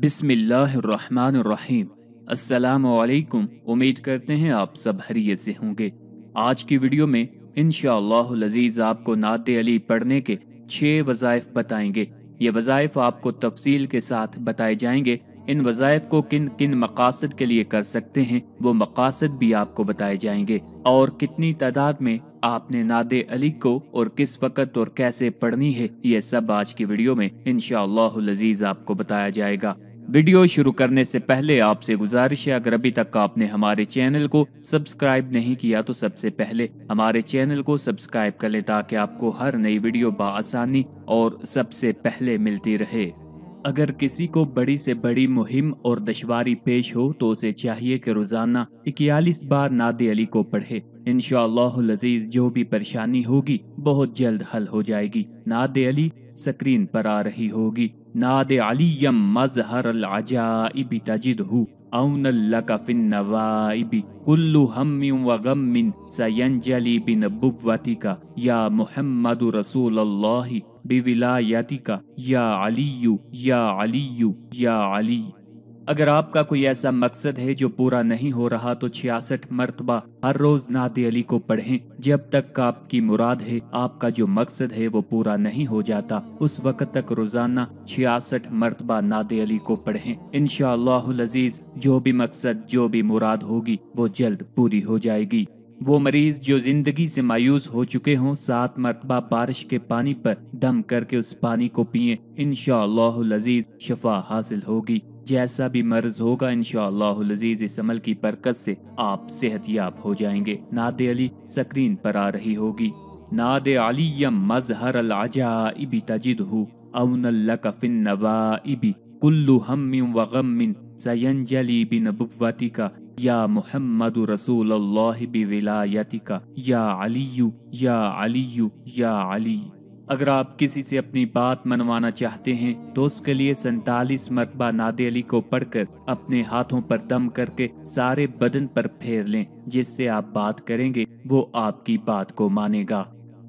बिसमीम असलकुम उम्मीद करते हैं आप सब हरियत से होंगे आज की वीडियो में इनशालाजीज लजीज आपको नात अली पढ़ने के छः वजायफ़ बताएंगे ये वज़ायफ़ आपको तफसील के साथ बताए जाएंगे इन वज़ायब को किन किन मकासद के लिए कर सकते हैं वो मकासद भी आपको बताए जाएंगे और कितनी तादाद में आपने नादे अली को और किस वक़्त और कैसे पढ़नी है ये सब आज की वीडियो में इन लजीज आपको बताया जाएगा वीडियो शुरू करने से पहले आपसे गुजारिश है अगर अभी तक आपने हमारे चैनल को सब्सक्राइब नहीं किया तो सबसे पहले हमारे चैनल को सब्सक्राइब कर लें ताकि आपको हर नई वीडियो बसानी और सबसे पहले मिलती रहे अगर किसी को बड़ी से बड़ी मुहिम और दशवारी पेश हो तो उसे चाहिए कि रोज़ाना इक्यालीस बार नाद अली को पढ़े इन शजीज़ जो भी परेशानी होगी बहुत जल्द हल हो जाएगी नाद अली स्क्रीन पर आ रही होगी नाद अली मजहर अजाइब तजिद हूँ फिन नवाइबी व बिन या मुहम्मद रसूल अल्लाही बेविलायातिका या अलीयु या अलीयु या अली अगर आपका कोई ऐसा मकसद है जो पूरा नहीं हो रहा तो छियासठ मरतबा हर रोज नाते अली को पढ़ें जब तक आपकी मुराद है आपका जो मकसद है वो पूरा नहीं हो जाता उस वक्त तक रोजाना छियासठ मरतबा नाते अली को पढ़ें इन अजीज जो भी मकसद जो भी मुराद होगी वो जल्द पूरी हो जाएगी वो मरीज जो जिंदगी से मायूस हो चुके हों सात मरतबा बारिश के पानी पर दम करके उस पानी को पिए इन लजीज शफा हासिल होगी जैसा भी मर्ज होगा इन शजीज इस अमल की बरकत से आप याब हो जाएंगे नाद अली स्क्रीन पर आ रही होगी नाद अली यम मजहर अलाजाइबी तजिद हो अवन लकफिन नवाइबी कुल्लु हम वगम सयंजली बिन का या मोहम्मद रसूल अल्लाह बिविलायतिका या अलीयू या अलीयू या अली अगर आप किसी से अपनी बात मनवाना चाहते हैं तो उसके लिए सैतालीस मरतबा नादे अली को पढ़कर अपने हाथों पर दम करके सारे बदन पर फेर लें जिससे आप बात करेंगे वो आपकी बात को मानेगा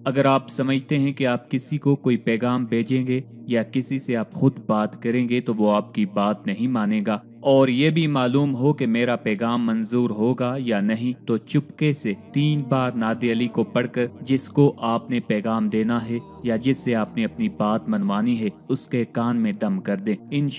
अगर आप समझते हैं कि आप किसी को कोई पैगाम भेजेंगे या किसी से आप खुद बात करेंगे तो वो आपकी बात नहीं मानेगा और ये भी मालूम हो कि मेरा पैगाम मंजूर होगा या नहीं तो चुपके से तीन बार नादे अली को पढ़कर जिसको आपने पैगाम देना है या जिससे आपने अपनी बात मनवानी है उसके कान में दम कर दें इन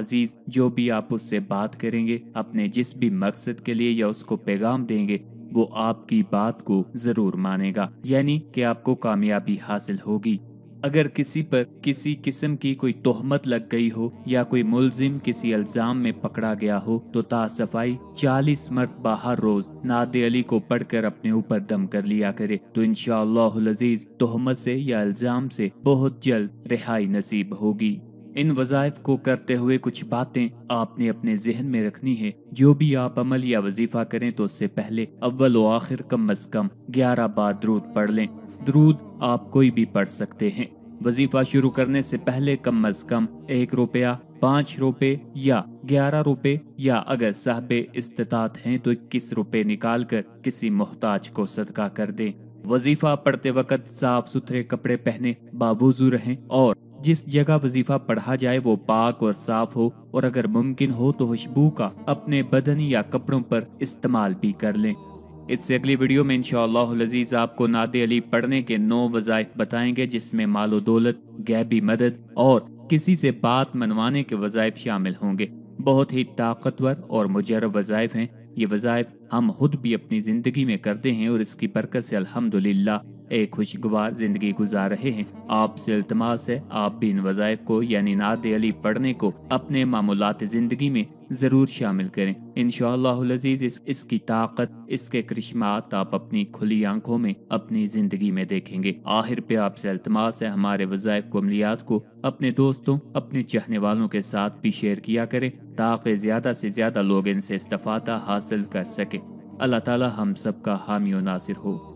अजीज जो भी आप उससे बात करेंगे अपने जिस भी मकसद के लिए या उसको पैगाम देंगे वो आपकी बात को जरूर मानेगा यानी कि आपको कामयाबी हासिल होगी अगर किसी पर किसी किस्म की कोई तोहमत लग गई हो या कोई मुलजिम किसी अल्जाम में पकड़ा गया हो तो ताफाई चालीस मर्द बाहर रोज नाद अली को पढ़कर अपने ऊपर दम कर लिया करे तो इन शजीज तोहमत से या अल्जाम से बहुत जल्द रिहाई नसीब होगी इन वज़ायफ को करते हुए कुछ बातें आपने अपने जहन में रखनी है जो भी आप अमल या वजीफा करें तो उससे पहले अव्वल व आखिर कम अज कम ग्यारह बार द्रूद पढ़ लें दरूद आप कोई भी पढ़ सकते हैं वजीफा शुरू करने से पहले कम अज कम एक रुपया पाँच रुपये या ग्यारह रुपए या अगर साहब इस्तात हैं तो इक्कीस रुपये निकाल कर किसी मोहताज को सदका कर दें वजीफा पढ़ते वक्त साफ सुथरे कपड़े पहने बाबूजू रहें और जिस जगह वजीफा पढ़ा जाए वो पाक और साफ हो और अगर मुमकिन हो तो खुशबू का अपने बदन या कपड़ों पर इस्तेमाल भी कर लें इससे अगली वीडियो में इनशालाजीज आपको नाद अली पढ़ने के नौ वजायफ बताएंगे जिसमें मालो दौलत गैबी मदद और किसी से बात मनवाने के वज़ायफ शामिल होंगे बहुत ही ताकतवर और मुजरब वजायफ हैं ये वजायफ हम खुद भी अपनी ज़िंदगी में करते हैं और इसकी बरकत से अलहमदुल्ला एक खुशगवार ज़िंदगी गुजार रहे हैं आपसे अल्तमास है आप भी इन वज़ाइफ को यानी नाद अली पढ़ने को अपने मामूलत ज़िंदगी में ज़रूर शामिल करें इन शजीज़ इस, इसकी ताकत इसके करिश्मात आप अपनी खुली आंखों में अपनी ज़िंदगी में देखेंगे आखिर पे आपसे अल्तमास है हमारे वज़ायफ को अमलियात को अपने दोस्तों अपने चाहने वालों के साथ भी शेयर किया करें ताकि ज़्यादा से ज़्यादा लोग इनसे इस्तफ़ादा हासिल कर सके अल्लाह तला हम सब का हामी नासिर हो